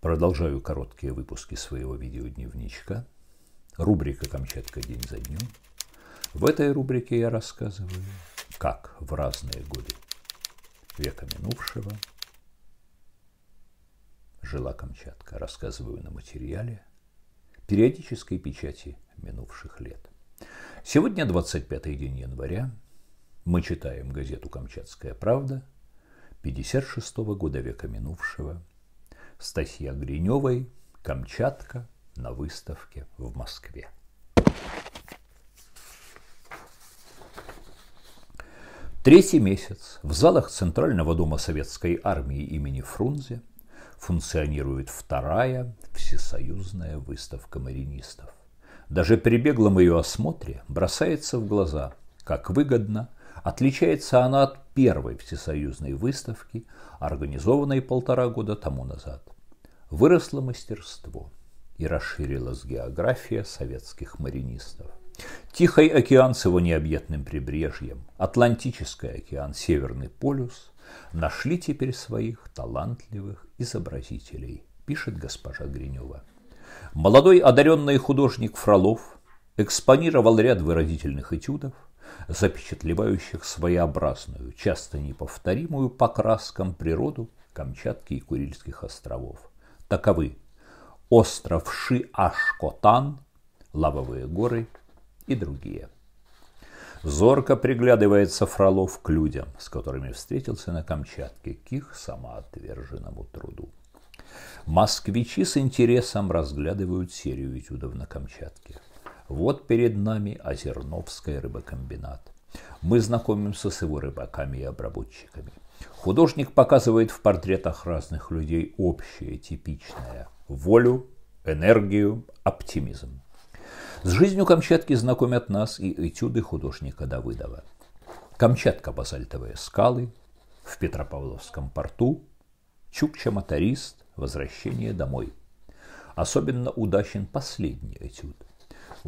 Продолжаю короткие выпуски своего видеодневничка. Рубрика «Камчатка день за днем». В этой рубрике я рассказываю, как в разные годы века минувшего жила Камчатка. Рассказываю на материале периодической печати минувших лет. Сегодня 25 день января. Мы читаем газету «Камчатская правда» 56 -го года века минувшего – Стасья Гриневой «Камчатка на выставке в Москве». Третий месяц в залах Центрального дома Советской армии имени Фрунзе функционирует вторая всесоюзная выставка маринистов. Даже при беглом ее осмотре бросается в глаза, как выгодно отличается она от первой всесоюзной выставки, организованной полтора года тому назад. Выросло мастерство и расширилась география советских маринистов. Тихий океан с его необъятным прибрежьем, Атлантический океан, Северный полюс нашли теперь своих талантливых изобразителей, пишет госпожа Гринева. Молодой одаренный художник Фролов экспонировал ряд выразительных этюдов, запечатлевающих своеобразную, часто неповторимую по краскам природу Камчатки и Курильских островов. Таковы остров Ши-Ашкотан, Лавовые горы и другие. Зорко приглядывается Фролов к людям, с которыми встретился на Камчатке, к их самоотверженному труду. Москвичи с интересом разглядывают серию этюдов на Камчатке. Вот перед нами Озерновский рыбокомбинат. Мы знакомимся с его рыбаками и обработчиками. Художник показывает в портретах разных людей общее, типичное – волю, энергию, оптимизм. С жизнью Камчатки знакомят нас и этюды художника Давыдова. Камчатка – базальтовые скалы, в Петропавловском порту, Чукча-моторист, возвращение домой. Особенно удачен последний этюд.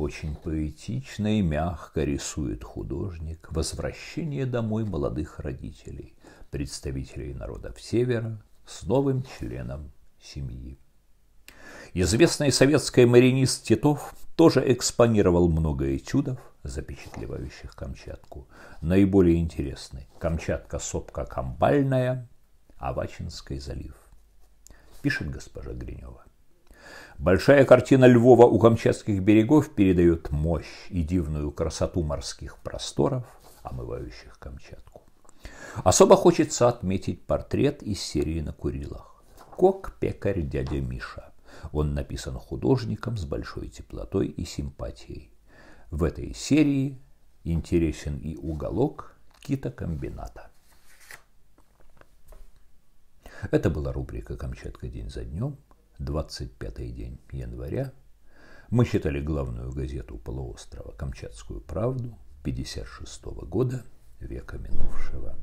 Очень поэтично и мягко рисует художник возвращение домой молодых родителей, представителей народов Севера, с новым членом семьи. Известный советский маринист Титов тоже экспонировал много этюдов, запечатлевающих Камчатку. Наиболее интересны Камчатка сопка Камбальная, Авачинский залив. Пишет госпожа Гринева. Большая картина Львова у камчатских берегов передает мощь и дивную красоту морских просторов, омывающих Камчатку. Особо хочется отметить портрет из серии «На Курилах». Кок-пекарь дядя Миша. Он написан художником с большой теплотой и симпатией. В этой серии интересен и уголок китокомбината. Это была рубрика «Камчатка день за днем». 25 день января, мы читали главную газету полуострова «Камчатскую правду» 56 -го года века минувшего.